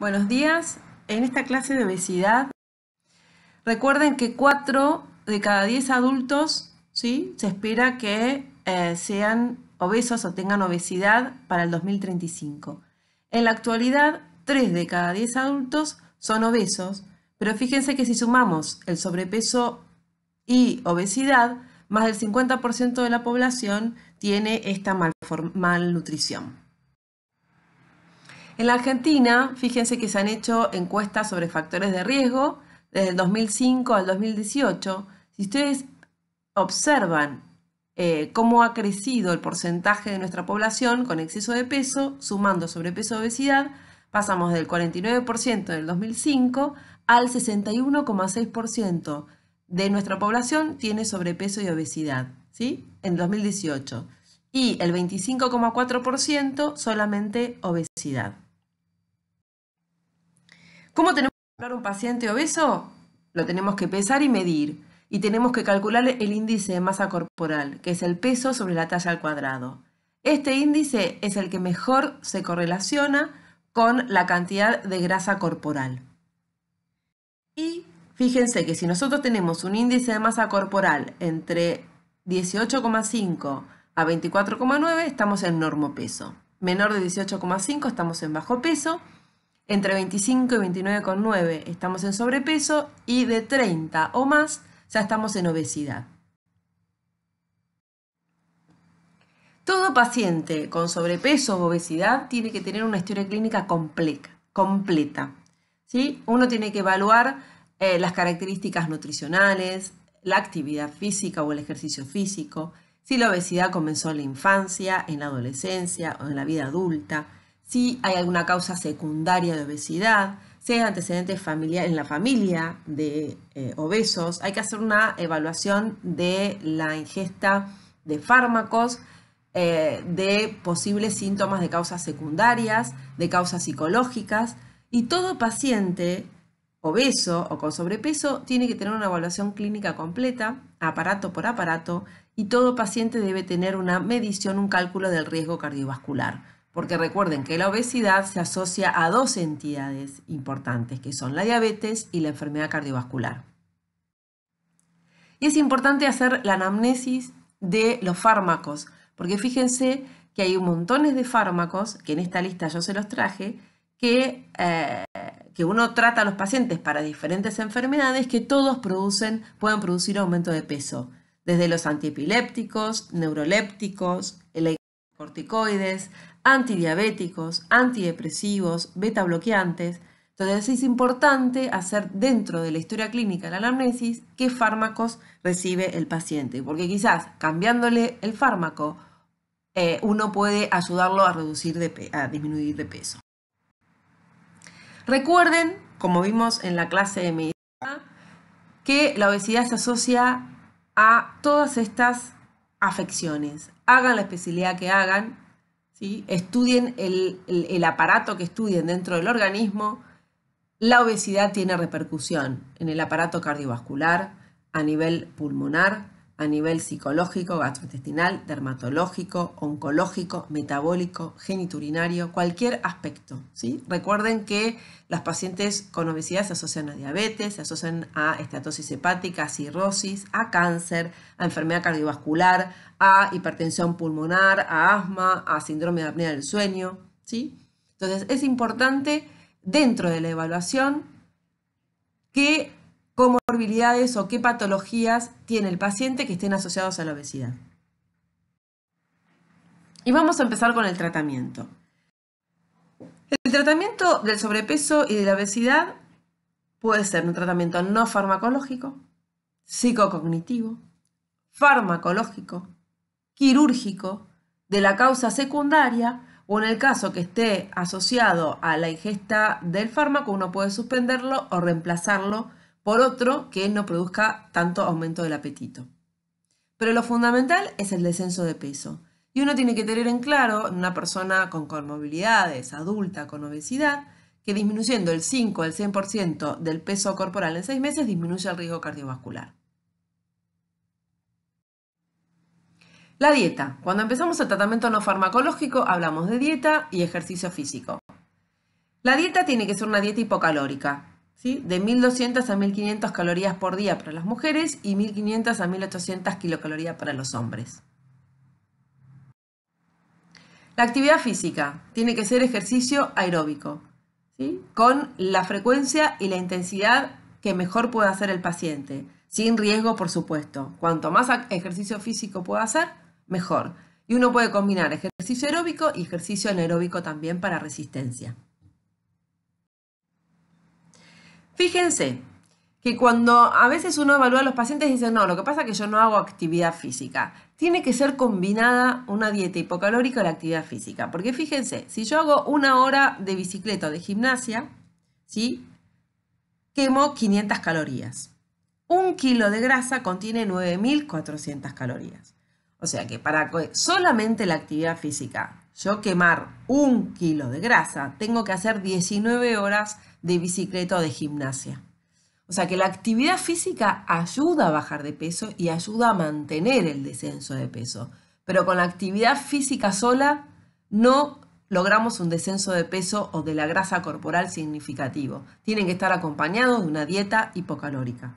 Buenos días. En esta clase de obesidad, recuerden que 4 de cada 10 adultos ¿sí? se espera que eh, sean obesos o tengan obesidad para el 2035. En la actualidad, 3 de cada 10 adultos son obesos, pero fíjense que si sumamos el sobrepeso y obesidad, más del 50% de la población tiene esta malnutrición. En la Argentina, fíjense que se han hecho encuestas sobre factores de riesgo desde el 2005 al 2018. Si ustedes observan eh, cómo ha crecido el porcentaje de nuestra población con exceso de peso, sumando sobrepeso obesidad, pasamos del 49% el 2005 al 61,6% de nuestra población tiene sobrepeso y obesidad, ¿sí? En 2018. Y el 25,4% solamente obesidad. ¿Cómo tenemos que hablar un paciente obeso? Lo tenemos que pesar y medir. Y tenemos que calcular el índice de masa corporal, que es el peso sobre la talla al cuadrado. Este índice es el que mejor se correlaciona con la cantidad de grasa corporal. Y fíjense que si nosotros tenemos un índice de masa corporal entre 18,5 a 24,9, estamos en peso. Menor de 18,5 estamos en bajo peso entre 25 y 29,9 estamos en sobrepeso y de 30 o más ya estamos en obesidad. Todo paciente con sobrepeso o obesidad tiene que tener una historia clínica completa. ¿sí? Uno tiene que evaluar eh, las características nutricionales, la actividad física o el ejercicio físico, si la obesidad comenzó en la infancia, en la adolescencia o en la vida adulta, si hay alguna causa secundaria de obesidad, si hay antecedentes familiares en la familia de eh, obesos, hay que hacer una evaluación de la ingesta de fármacos, eh, de posibles síntomas de causas secundarias, de causas psicológicas, y todo paciente obeso o con sobrepeso tiene que tener una evaluación clínica completa, aparato por aparato, y todo paciente debe tener una medición, un cálculo del riesgo cardiovascular porque recuerden que la obesidad se asocia a dos entidades importantes, que son la diabetes y la enfermedad cardiovascular. Y es importante hacer la anamnesis de los fármacos, porque fíjense que hay un montones de fármacos, que en esta lista yo se los traje, que, eh, que uno trata a los pacientes para diferentes enfermedades que todos producen, pueden producir aumento de peso, desde los antiepilépticos, neurolépticos, el corticoides, antidiabéticos, antidepresivos, beta bloqueantes. Entonces es importante hacer dentro de la historia clínica de la anamnesis qué fármacos recibe el paciente, porque quizás cambiándole el fármaco eh, uno puede ayudarlo a, reducir de a disminuir de peso. Recuerden, como vimos en la clase de medicina, que la obesidad se asocia a todas estas afecciones, hagan la especialidad que hagan, ¿sí? estudien el, el aparato que estudien dentro del organismo, la obesidad tiene repercusión en el aparato cardiovascular, a nivel pulmonar, a nivel psicológico, gastrointestinal, dermatológico, oncológico, metabólico, geniturinario, cualquier aspecto. ¿sí? Recuerden que las pacientes con obesidad se asocian a diabetes, se asocian a estatosis hepática, a cirrosis, a cáncer, a enfermedad cardiovascular, a hipertensión pulmonar, a asma, a síndrome de apnea del sueño. ¿sí? Entonces es importante dentro de la evaluación que comorbilidades o qué patologías tiene el paciente que estén asociados a la obesidad. Y vamos a empezar con el tratamiento. El tratamiento del sobrepeso y de la obesidad puede ser un tratamiento no farmacológico, psicocognitivo, farmacológico, quirúrgico, de la causa secundaria o en el caso que esté asociado a la ingesta del fármaco, uno puede suspenderlo o reemplazarlo por otro, que no produzca tanto aumento del apetito. Pero lo fundamental es el descenso de peso. Y uno tiene que tener en claro, una persona con comorbilidades, adulta, con obesidad, que disminuyendo el 5 al 100% del peso corporal en 6 meses disminuye el riesgo cardiovascular. La dieta. Cuando empezamos el tratamiento no farmacológico hablamos de dieta y ejercicio físico. La dieta tiene que ser una dieta hipocalórica, de 1200 a 1500 calorías por día para las mujeres y 1500 a 1800 kilocalorías para los hombres. La actividad física tiene que ser ejercicio aeróbico, con la frecuencia y la intensidad que mejor pueda hacer el paciente, sin riesgo por supuesto. Cuanto más ejercicio físico pueda hacer, mejor. Y uno puede combinar ejercicio aeróbico y ejercicio anaeróbico también para resistencia. Fíjense que cuando a veces uno evalúa a los pacientes y dice, no, lo que pasa es que yo no hago actividad física. Tiene que ser combinada una dieta hipocalórica y la actividad física. Porque fíjense, si yo hago una hora de bicicleta o de gimnasia, ¿sí? quemo 500 calorías. Un kilo de grasa contiene 9.400 calorías. O sea que para solamente la actividad física, yo quemar un kilo de grasa, tengo que hacer 19 horas de bicicleta o de gimnasia. O sea que la actividad física ayuda a bajar de peso y ayuda a mantener el descenso de peso. Pero con la actividad física sola no logramos un descenso de peso o de la grasa corporal significativo. Tienen que estar acompañados de una dieta hipocalórica.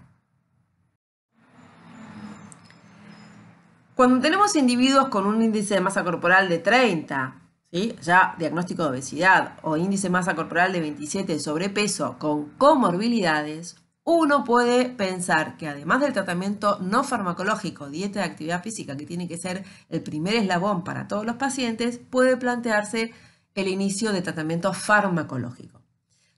Cuando tenemos individuos con un índice de masa corporal de 30 y ya diagnóstico de obesidad o índice masa corporal de 27 sobrepeso con comorbilidades, uno puede pensar que además del tratamiento no farmacológico, dieta de actividad física, que tiene que ser el primer eslabón para todos los pacientes, puede plantearse el inicio de tratamiento farmacológico.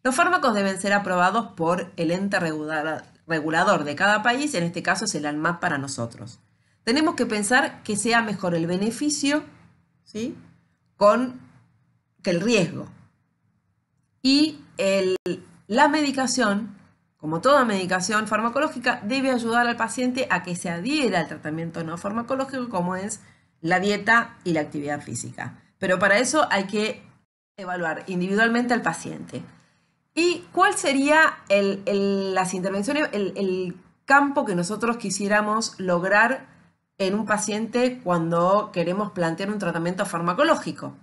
Los fármacos deben ser aprobados por el ente regulador de cada país, en este caso es el ANMAT para nosotros. Tenemos que pensar que sea mejor el beneficio ¿sí? con el riesgo. Y la medicación, como toda medicación farmacológica, debe ayudar al paciente a que se adhiera al tratamiento no farmacológico como es la dieta y la actividad física. Pero para eso hay que evaluar individualmente al paciente. ¿Y cuál sería las intervenciones, el campo que nosotros quisiéramos lograr en un paciente cuando queremos plantear un tratamiento farmacológico.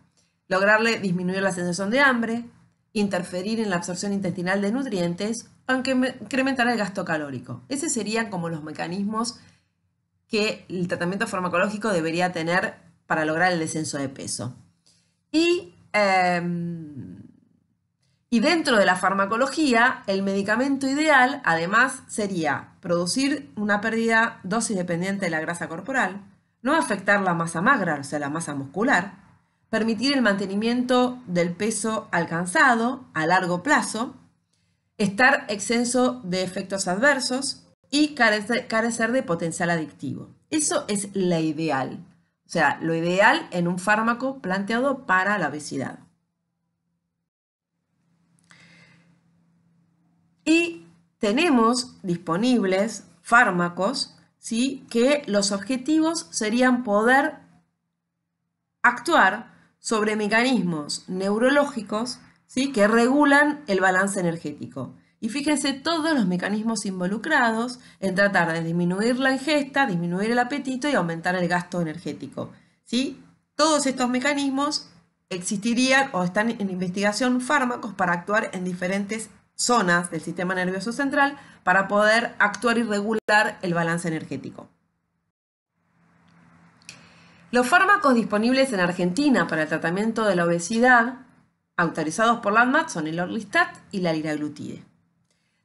Lograrle disminuir la sensación de hambre, interferir en la absorción intestinal de nutrientes, aunque incrementar el gasto calórico. Esos serían como los mecanismos que el tratamiento farmacológico debería tener para lograr el descenso de peso. Y em, y dentro de la farmacología, el medicamento ideal además sería producir una pérdida dosis dependiente de la grasa corporal, no afectar la masa magra, o sea, la masa muscular, permitir el mantenimiento del peso alcanzado a largo plazo, estar exenso de efectos adversos y carecer de potencial adictivo. Eso es la ideal, o sea, lo ideal en un fármaco planteado para la obesidad. Y tenemos disponibles fármacos ¿sí? que los objetivos serían poder actuar sobre mecanismos neurológicos ¿sí? que regulan el balance energético. Y fíjense todos los mecanismos involucrados en tratar de disminuir la ingesta, disminuir el apetito y aumentar el gasto energético. ¿sí? Todos estos mecanismos existirían o están en investigación fármacos para actuar en diferentes zonas del sistema nervioso central para poder actuar y regular el balance energético. Los fármacos disponibles en Argentina para el tratamiento de la obesidad, autorizados por la ANMAT, son el Orlistat y la liraglutide.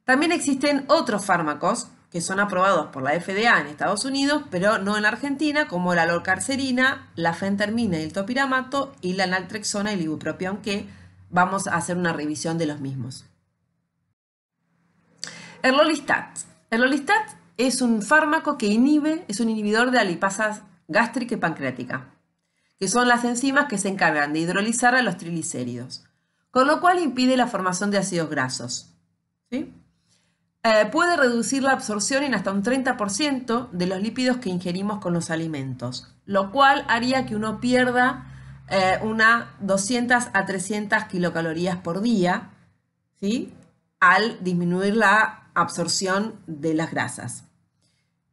También existen otros fármacos que son aprobados por la FDA en Estados Unidos, pero no en Argentina, como la lorcarcerina, la fentermina y el topiramato y la naltrexona y el ibupropión, que vamos a hacer una revisión de los mismos. El lolistat es un fármaco que inhibe, es un inhibidor de alipasas gástrica y pancreáticas, que son las enzimas que se encargan de hidrolizar a los triglicéridos, con lo cual impide la formación de ácidos grasos. ¿sí? Eh, puede reducir la absorción en hasta un 30% de los lípidos que ingerimos con los alimentos, lo cual haría que uno pierda eh, unas 200 a 300 kilocalorías por día, ¿sí? al disminuir la absorción de las grasas.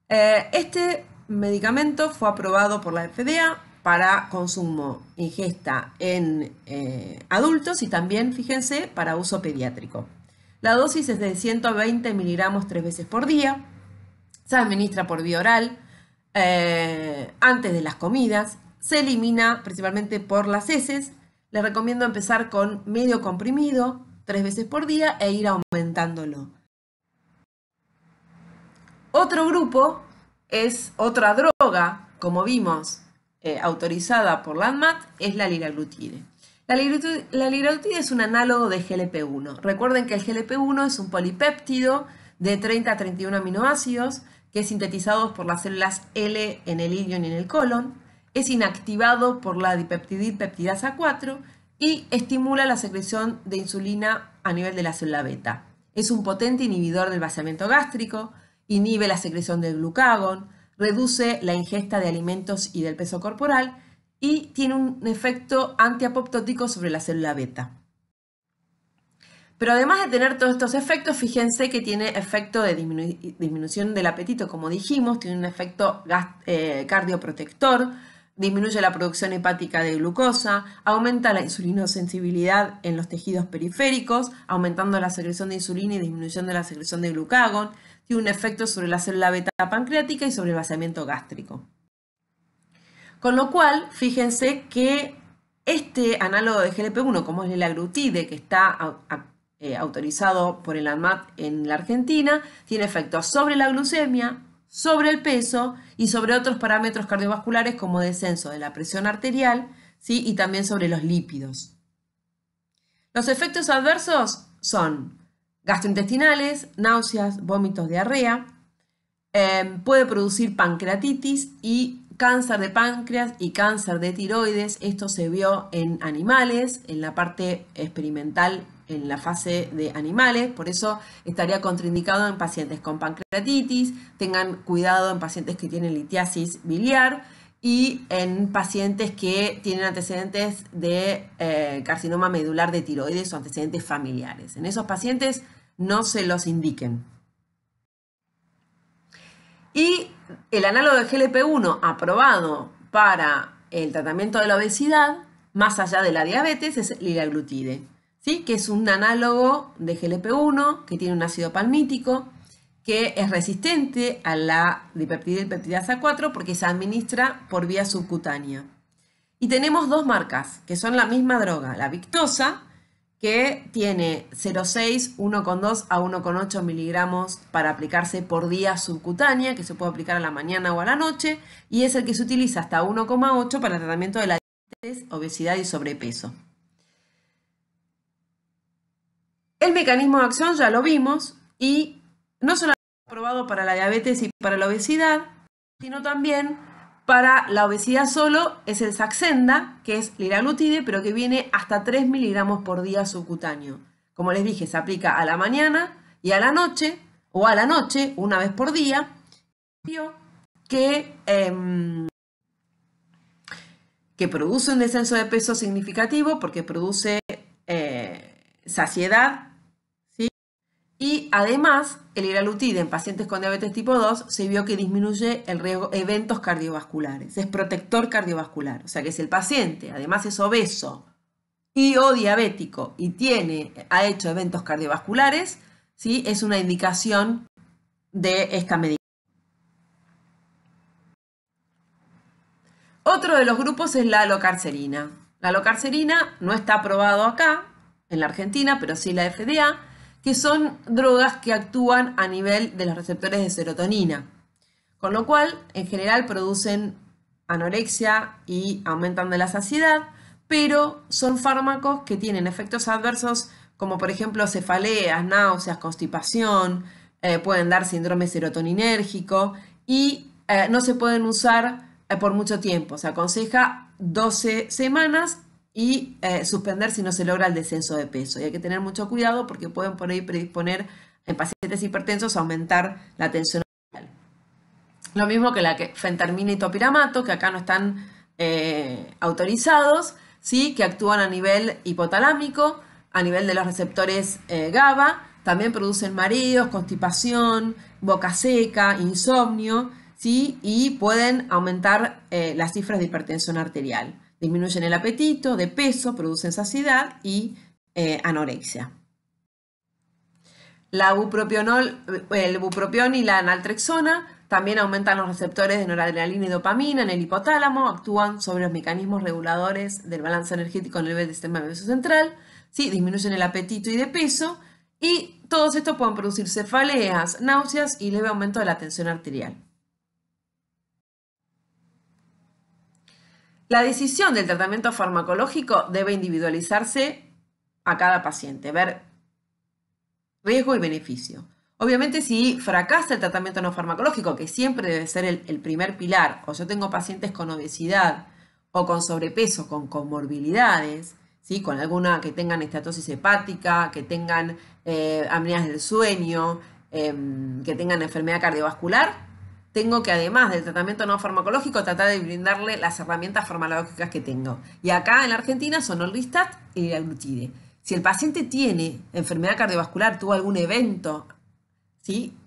Eh, este medicamento fue aprobado por la FDA para consumo, ingesta en eh, adultos y también, fíjense, para uso pediátrico. La dosis es de 120 miligramos tres veces por día. Se administra por vía oral eh, antes de las comidas. Se elimina principalmente por las heces. Les recomiendo empezar con medio comprimido tres veces por día e ir aumentándolo. Otro grupo es otra droga, como vimos, eh, autorizada por la es la liraglutide. La, liraglutide es un análogo de GLP-1. Recuerden que el GLP-1 es un polipéptido de 30 a 31 aminoácidos que es sintetizado por las células L en el ilion y en el colon, es inactivado por la peptidasa 4 y estimula la secreción de insulina a nivel de la célula beta. Es un potente inhibidor del vaciamiento gástrico, inhibe la secreción de glucagón, reduce la ingesta de alimentos y del peso corporal y tiene un efecto antiapoptótico sobre la célula beta. Pero además de tener todos estos efectos, fíjense que tiene efecto de disminución del apetito, como dijimos, tiene un efecto eh, cardioprotector, disminuye la producción hepática de glucosa, aumenta la insulinosensibilidad en los tejidos periféricos, aumentando la secreción de insulina y disminución de la secreción de glucagón, tiene un efecto sobre la célula beta pancreática y sobre el vaciamiento gástrico. Con lo cual, fíjense que este análogo de GLP-1, como es el aglutide, que está eh, autorizado por el ANMAT en la Argentina, tiene efectos sobre la glucemia, sobre el peso y sobre otros parámetros cardiovasculares como descenso de la presión arterial ¿sí? y también sobre los lípidos. Los efectos adversos son gastrointestinales, náuseas, vómitos, diarrea. Em, puede producir pancreatitis y cáncer de páncreas y cáncer de tiroides. Esto se vio en animales, en la parte experimental, en la fase de animales. Por eso estaría contraindicado en pacientes con pancreatitis. Tengan cuidado en pacientes que tienen litiasis biliar y en pacientes que tienen antecedentes de eh, carcinoma medular de tiroides o antecedentes familiares. En esos pacientes no se los indiquen. Y el análogo de GLP-1 aprobado para el tratamiento de la obesidad, más allá de la diabetes, es liraglutide, ¿sí? que es un análogo de GLP-1 que tiene un ácido palmítico que es resistente a la a 4 porque se administra por vía subcutánea. Y tenemos dos marcas que son la misma droga, la Victosa, que tiene 0,6, 1,2 a 1,8 miligramos para aplicarse por día subcutánea, que se puede aplicar a la mañana o a la noche, y es el que se utiliza hasta 1,8 para el tratamiento de la diabetes, obesidad y sobrepeso. El mecanismo de acción ya lo vimos y no solamente probado para la diabetes y para la obesidad, sino también para la obesidad solo es el Saxenda, que es liraglutide, pero que viene hasta 3 miligramos por día subcutáneo. Como les dije, se aplica a la mañana y a la noche, o a la noche, una vez por día, que, em, que produce un descenso de peso significativo porque produce eh, saciedad y además, el iralutide en pacientes con diabetes tipo 2 se vio que disminuye el riesgo de eventos cardiovasculares, es protector cardiovascular, o sea que si el paciente además es obeso y o diabético y tiene ha hecho eventos cardiovasculares, ¿sí? es una indicación de esta medida. Otro de los grupos es la alocarcerina. La alocarcerina no está aprobado acá en la Argentina, pero sí la FDA que son drogas que actúan a nivel de los receptores de serotonina, con lo cual en general producen anorexia y aumentan de la saciedad, pero son fármacos que tienen efectos adversos como por ejemplo cefaleas, náuseas, constipación, eh, pueden dar síndrome serotoninérgico y eh, no se pueden usar eh, por mucho tiempo. Se aconseja 12 semanas y eh, suspender si no se logra el descenso de peso. Y hay que tener mucho cuidado porque pueden poner predisponer en pacientes hipertensos a aumentar la tensión arterial. Lo mismo que la que fentermina y topiramato, que acá no están eh, autorizados, ¿sí? que actúan a nivel hipotalámico, a nivel de los receptores eh, GABA, también producen mareos, constipación, boca seca, insomnio, ¿sí? y pueden aumentar las cifras de hipertensión arterial disminuyen el apetito, de peso, producen saciedad y eh, anorexia. La el bupropión y la naltrexona también aumentan los receptores de noradrenalina y dopamina en el hipotálamo, actúan sobre los mecanismos reguladores del balance energético en el sistema nervioso central, disminuyen el apetito y de peso, y todos estos pueden producir cefaleas, náuseas y leve aumento de la tensión arterial. La decisión del tratamiento farmacológico debe individualizarse a cada paciente, ver riesgo y beneficio. Obviamente si fracasa el tratamiento no farmacológico, que siempre debe ser el, primer pilar, o yo tengo pacientes con obesidad o con sobrepeso, con comorbilidades, ¿sí? con alguna que tengan estatosis hepática, que tengan eh, del sueño, em, que tengan enfermedad cardiovascular, tengo que además del tratamiento no farmacológico tratar de brindarle las herramientas farmacológicas que tengo. Y acá en la Argentina son el y el Si el paciente tiene enfermedad cardiovascular, tuvo algún evento, ¿sí?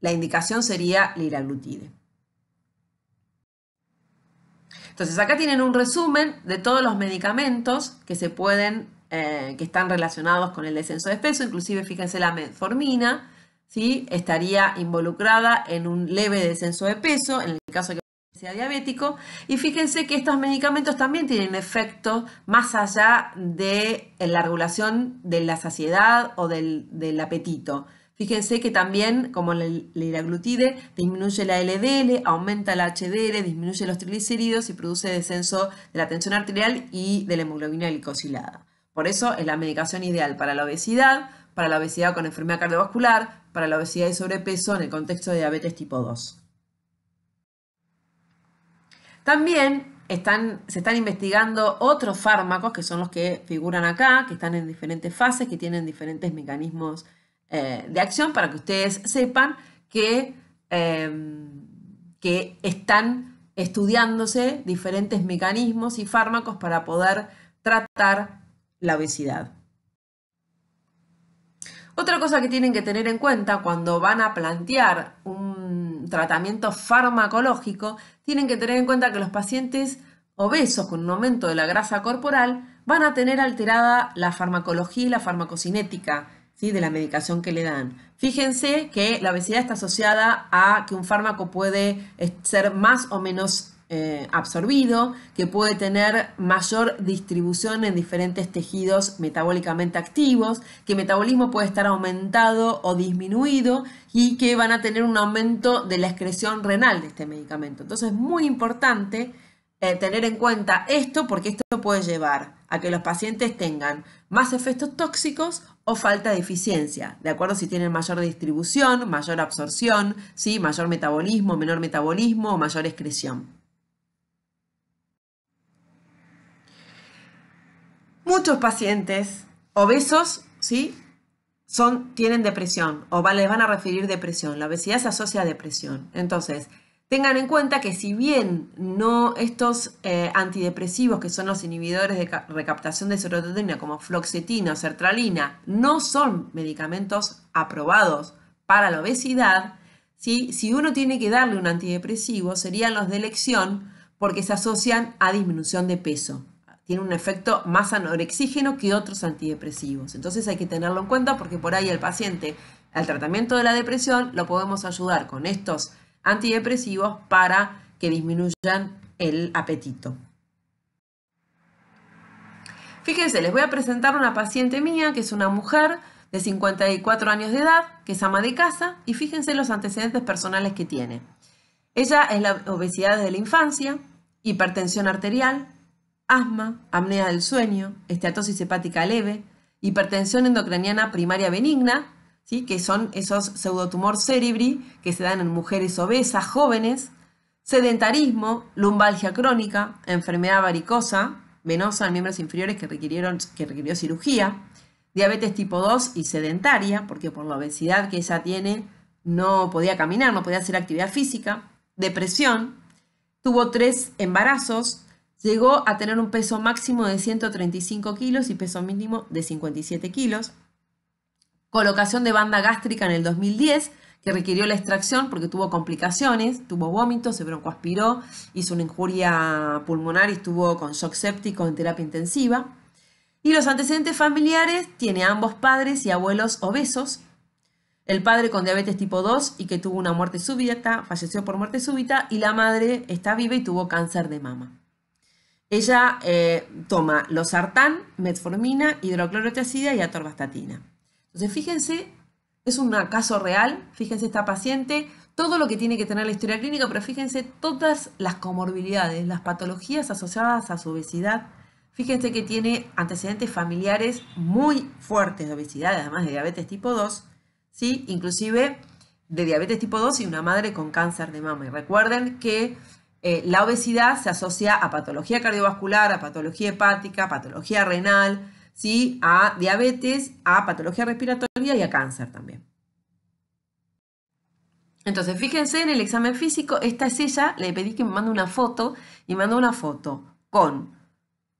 la indicación sería el Entonces acá tienen un resumen de todos los medicamentos que se pueden, eh, que están relacionados con el descenso de peso, inclusive fíjense la metformina, estaría involucrada en un leve descenso de peso, en el caso de que sea diabético. Y fíjense que estos medicamentos también tienen efectos más allá de la regulación de la saciedad o del, apetito. Fíjense que también, como la liraglutide, disminuye la LDL, aumenta la HDL, disminuye los triglicéridos y produce descenso de la tensión arterial y de la hemoglobina glicosilada. Por eso es la medicación ideal para la obesidad, para la obesidad con enfermedad cardiovascular, para la obesidad y sobrepeso en el contexto de diabetes tipo 2. También se están investigando otros fármacos que son los que figuran acá, que están en diferentes fases, que tienen diferentes mecanismos eh, de acción para que ustedes sepan em, que están estudiándose diferentes mecanismos y fármacos para poder tratar la obesidad. Otra cosa que tienen que tener en cuenta cuando van a plantear un tratamiento farmacológico, tienen que tener en cuenta que los pacientes obesos con un aumento de la grasa corporal van a tener alterada la farmacología y la farmacocinética de la medicación que le dan. Fíjense que la obesidad está asociada a que un fármaco puede eh, ser más o menos eh, absorbido, que puede tener mayor distribución en diferentes tejidos metabólicamente activos, que el metabolismo puede estar aumentado o disminuido y que van a tener un aumento de la excreción renal de este medicamento. Entonces es muy importante eh, tener en cuenta esto porque esto puede llevar a que los pacientes tengan más efectos tóxicos o falta de eficiencia, de acuerdo si tienen mayor distribución, mayor absorción, mayor metabolismo, menor metabolismo o mayor excreción. muchos pacientes obesos, ¿sí? Son, tienen depresión o les van a referir depresión. La obesidad se asocia a depresión. Entonces, tengan en cuenta que si bien no estos eh, antidepresivos, que son los inhibidores de recaptación de serotonina como floxetina o sertralina, no son medicamentos aprobados para la obesidad, si uno tiene que darle un antidepresivo, serían los de elección porque se asocian a disminución de peso tiene un efecto más anorexígeno que otros antidepresivos. Entonces hay que tenerlo en cuenta porque por ahí el paciente al tratamiento de la depresión lo podemos ayudar con estos antidepresivos para que disminuyan el apetito. Fíjense, les voy a presentar una paciente mía que es una mujer de 54 años de edad, que es ama de casa, y fíjense los antecedentes personales que tiene. Ella es la obesidad desde la infancia, hipertensión arterial, asma, apnea del sueño, esteatosis hepática leve, hipertensión endocraniana primaria benigna, ¿sí? que son esos pseudotumor cerebri que se dan en mujeres obesas, jóvenes, sedentarismo, lumbalgia crónica, enfermedad varicosa, venosa en miembros inferiores que, requirieron, que requirió cirugía, diabetes tipo 2 y sedentaria, porque por la obesidad que ella tiene no podía caminar, no podía hacer actividad física, depresión, tuvo tres embarazos, Llegó a tener un peso máximo de 135 kilos y peso mínimo de 57 kilos. Colocación de banda gástrica en el 2010, que requirió la extracción porque tuvo complicaciones, tuvo vómitos, se broncoaspiró, hizo una injuria pulmonar y estuvo con shock séptico en terapia intensiva. Y los antecedentes familiares tiene ambos padres y abuelos obesos. El padre con diabetes tipo 2 y que tuvo una muerte súbita, falleció por muerte súbita, y la madre está viva y tuvo cáncer de mama. Ella toma eh, toma losartán, metformina, hidroclorotiazida y atorvastatina. Entonces, fíjense, es un caso real, fíjense esta paciente, todo lo que tiene que tener la historia clínica, pero fíjense todas las comorbilidades, las patologías asociadas a su obesidad. Fíjense que tiene antecedentes familiares muy fuertes de obesidad, además de diabetes tipo 2, ¿sí? inclusive de diabetes tipo 2 y una madre con cáncer de mama. Y recuerden que eh, la obesidad se asocia a patología cardiovascular, a patología hepática, patología renal, ¿sí? a diabetes, a patología respiratoria y a cáncer también. Entonces, fíjense en el examen físico, esta es ella, le pedí que me mande una foto y mandó una foto con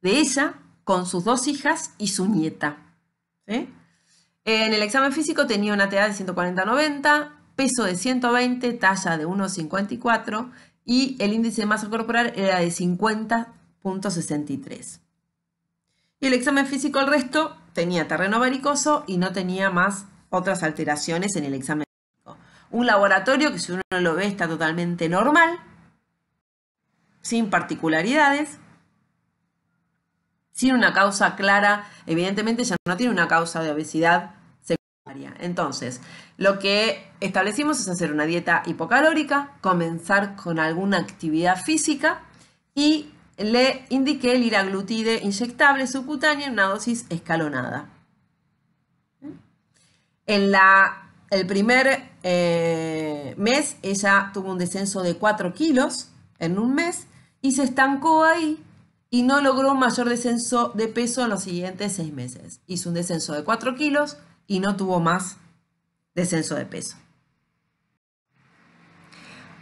de ella, con sus dos hijas y su nieta. En el examen físico tenía una tea de 140-90, peso de 120, talla de 1,54 y el índice de masa corporal era de 50.63. Y el examen físico, el resto, tenía terreno varicoso y no tenía más otras alteraciones en el examen físico. Un laboratorio que si uno lo ve está totalmente normal, sin particularidades, sin una causa clara, evidentemente ya no tiene una causa de obesidad entonces, lo que establecimos es hacer una dieta hipocalórica, comenzar con alguna actividad física y le indiqué el iraglutide inyectable subcutánea en una dosis escalonada. En la, el primer eh, mes ella tuvo un descenso de 4 kilos en un mes y se estancó ahí y no logró un mayor descenso de peso en los siguientes 6 meses. Hizo un descenso de 4 kilos, y no tuvo más descenso de peso.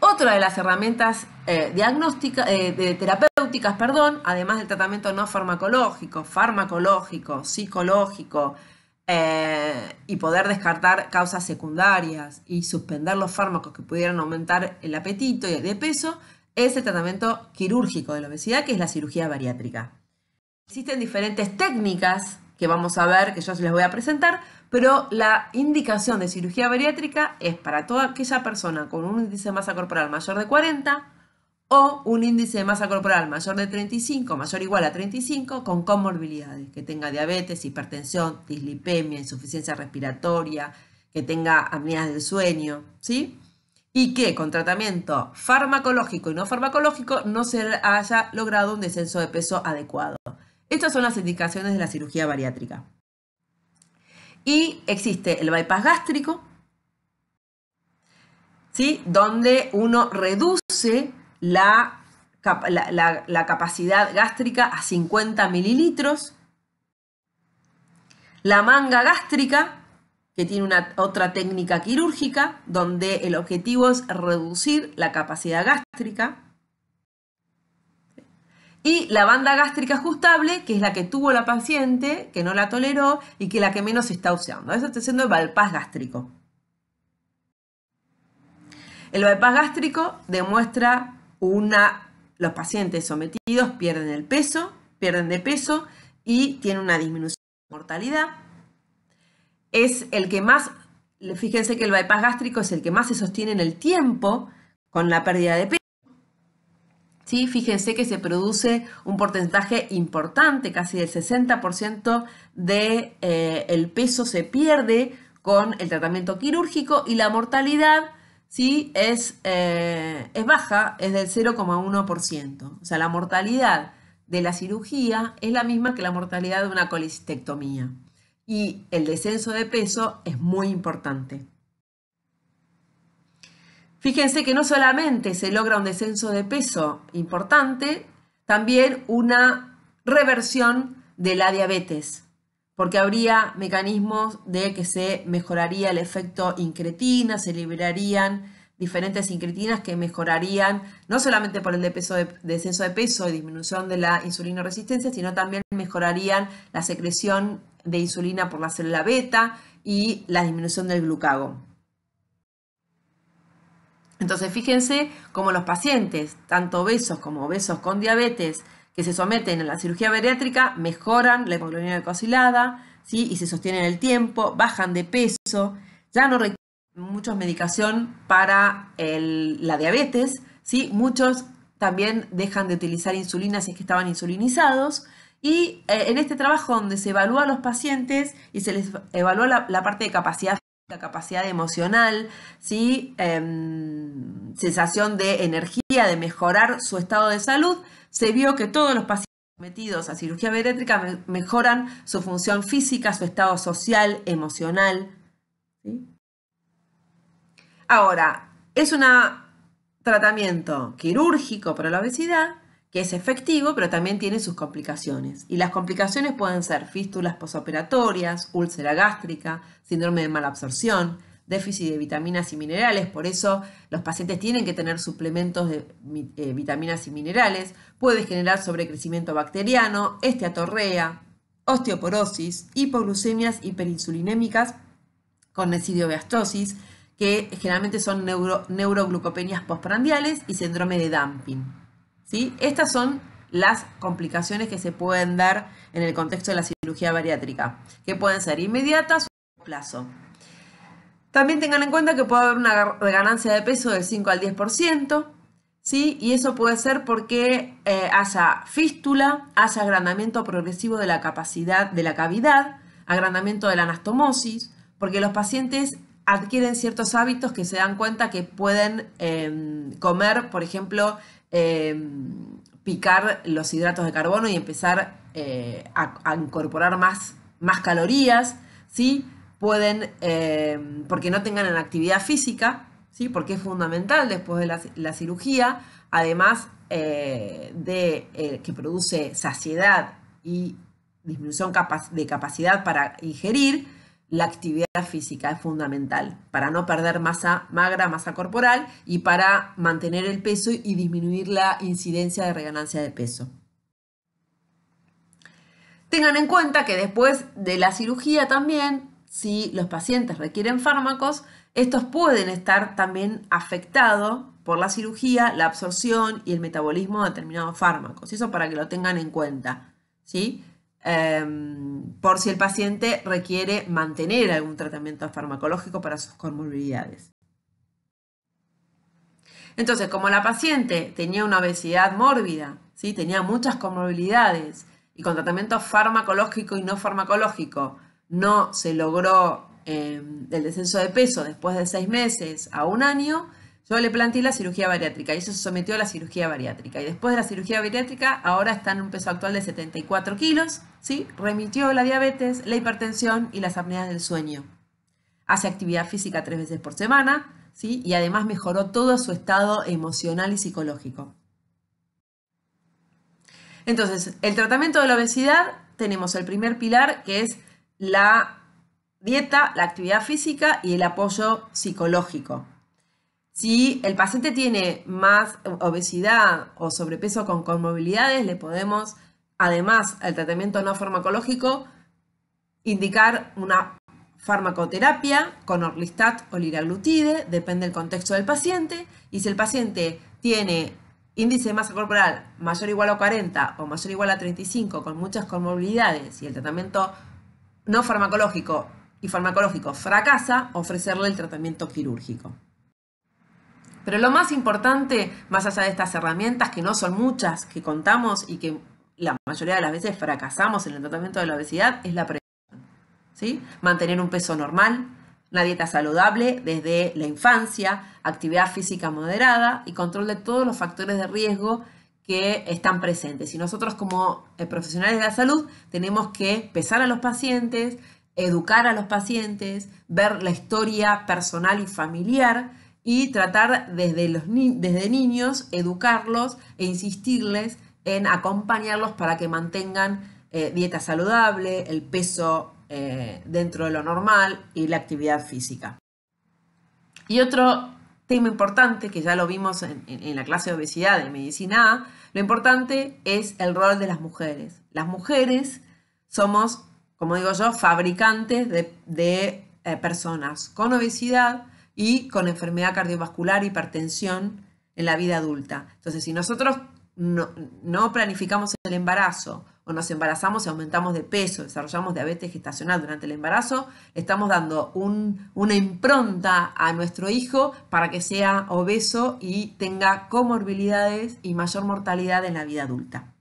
Otra de las herramientas eh, eh, terapéuticas, perdón, además del tratamiento no farmacológico, farmacológico, psicológico, eh, y poder descartar causas secundarias y suspender los fármacos que pudieran aumentar el apetito y el de peso, es el tratamiento quirúrgico de la obesidad, que es la cirugía bariátrica. Existen diferentes técnicas que vamos a ver, que yo les voy a presentar, pero la indicación de cirugía bariátrica es para toda aquella persona con un índice de masa corporal mayor de 40 o un índice de masa corporal mayor de 35, mayor o igual a 35, con comorbilidades, que tenga diabetes, hipertensión, dislipemia, insuficiencia respiratoria, que tenga apneas del sueño, ¿sí? Y que con tratamiento farmacológico y no farmacológico no se haya logrado un descenso de peso adecuado. Estas son las indicaciones de la cirugía bariátrica. Y existe el bypass gástrico, donde uno reduce la, capacidad gástrica a 50 mililitros. La manga gástrica, que tiene una, otra técnica quirúrgica, donde el objetivo es reducir la capacidad gástrica. Y la banda gástrica ajustable, que es la que tuvo la paciente, que no la toleró y que la que menos se está usando. Eso está siendo el bypass gástrico. El bypass gástrico demuestra una... Los pacientes sometidos pierden el peso, pierden de peso y tienen una disminución de mortalidad. Es el que más, fíjense que el bypass gástrico es el que más se sostiene en el tiempo con la pérdida de peso Fíjense que se produce un porcentaje importante, casi del 60% del de, eh, peso se pierde con el tratamiento quirúrgico y la mortalidad ¿sí? es, eh, baja, es del 0,1%. O sea, la mortalidad de la cirugía es la misma que la mortalidad de una colistectomía Y el descenso de peso es muy importante. Fíjense que no solamente se logra un descenso de peso importante, también una reversión de la diabetes, porque habría mecanismos de que se mejoraría el efecto incretina, se liberarían diferentes incretinas que mejorarían no solamente por el descenso de peso y disminución de la insulina resistencia, sino también mejorarían la secreción de insulina por la célula beta y la disminución del glucagón. Entonces, fíjense cómo los pacientes, tanto obesos como obesos con diabetes, que se someten a la cirugía bariátrica, mejoran la hemoglobina glicosilada, ¿sí? y se sostienen el tiempo, bajan de peso, ya no requieren mucha medicación para la diabetes, ¿sí? muchos también dejan de utilizar insulina si es que estaban insulinizados. Y eh, en este trabajo donde se evalúa a los pacientes y se les evalúa la parte de capacidad la capacidad emocional, ¿sí? Em, sensación de energía, de mejorar su estado de salud, se vio que todos los pacientes sometidos a cirugía bariátrica mejoran su función física, su estado social, emocional. Ahora, es un tratamiento quirúrgico para la obesidad, que es efectivo, pero también tiene sus complicaciones. Y las complicaciones pueden ser fístulas posoperatorias, úlcera gástrica, síndrome de mala absorción, déficit de vitaminas y minerales, por eso los pacientes tienen que tener suplementos de eh, vitaminas y minerales, puede generar sobrecrecimiento bacteriano, esteatorrea, osteoporosis, hipoglucemias hiperinsulinémicas con nesidiobiastosis, que generalmente son neuroglucopenias posprandiales y síndrome de dumping. Estas son las complicaciones que se pueden dar en el contexto de la cirugía bariátrica, que pueden ser inmediatas o a plazo. También tengan en cuenta que puede haber una ganancia de peso del 5 al 10%, ¿sí? y eso puede ser porque eh, haya fístula, haya agrandamiento progresivo de la capacidad de la cavidad, agrandamiento de la anastomosis, porque los pacientes adquieren ciertos hábitos que se dan cuenta que pueden em, comer, por ejemplo, eh, picar los hidratos de carbono y empezar eh, a, incorporar más, más calorías, ¿sí? Pueden, eh, porque no tengan actividad física, ¿sí? Porque es fundamental después de la, la cirugía, además de que produce saciedad y disminución de capacidad para ingerir, la actividad física es fundamental para no perder masa magra, masa corporal y para mantener el peso y disminuir la incidencia de reganancia de peso. Tengan en cuenta que después de la cirugía también, si los pacientes requieren fármacos, estos pueden estar también afectados por la cirugía, la absorción y el metabolismo de determinados fármacos. Eso para que lo tengan en cuenta. ¿sí? Em, por si el paciente requiere mantener algún tratamiento farmacológico para sus comorbilidades. Entonces, como la paciente tenía una obesidad mórbida, ¿sí? tenía muchas comorbilidades y con tratamiento farmacológico y no farmacológico no se logró em, el descenso de peso después de seis meses a un año, yo le planté la cirugía bariátrica y eso se sometió a la cirugía bariátrica. Y después de la cirugía bariátrica, ahora está en un peso actual de 74 kilos, ¿sí? remitió la diabetes, la hipertensión y las apneas del sueño. Hace actividad física tres veces por semana ¿sí? y además mejoró todo su estado emocional y psicológico. Entonces, el tratamiento de la obesidad, tenemos el primer pilar que es la dieta, la actividad física y el apoyo psicológico. Si el paciente tiene más obesidad o sobrepeso con comorbilidades, le podemos, además al tratamiento no farmacológico, indicar una farmacoterapia con orlistat o liraglutide, depende del contexto del paciente, y si el paciente tiene índice de masa corporal mayor o igual a 40 o mayor o igual a 35 con muchas comorbilidades y el tratamiento no farmacológico y farmacológico fracasa, ofrecerle el tratamiento quirúrgico. Pero lo más importante, más allá de estas herramientas, que no son muchas, que contamos y que la mayoría de las veces fracasamos en el tratamiento de la obesidad, es la prevención. ¿sí? Mantener un peso normal, una dieta saludable desde la infancia, actividad física moderada y control de todos los factores de riesgo que están presentes. Y nosotros como eh, profesionales de la salud tenemos que pesar a los pacientes, educar a los pacientes, ver la historia personal y familiar y tratar desde, los desde niños, educarlos e insistirles en acompañarlos para que mantengan eh, dieta saludable, el peso eh, dentro de lo normal y la actividad física. Y otro tema importante, que ya lo vimos en, la clase de obesidad de medicina A, lo importante es el rol de las mujeres. Las mujeres somos, como digo yo, fabricantes de, eh, personas con obesidad y con enfermedad cardiovascular, hipertensión en la vida adulta. Entonces, si nosotros no, planificamos el embarazo o nos embarazamos y aumentamos de peso, desarrollamos diabetes gestacional durante el embarazo, estamos dando una impronta a nuestro hijo para que sea obeso y tenga comorbilidades y mayor mortalidad en la vida adulta.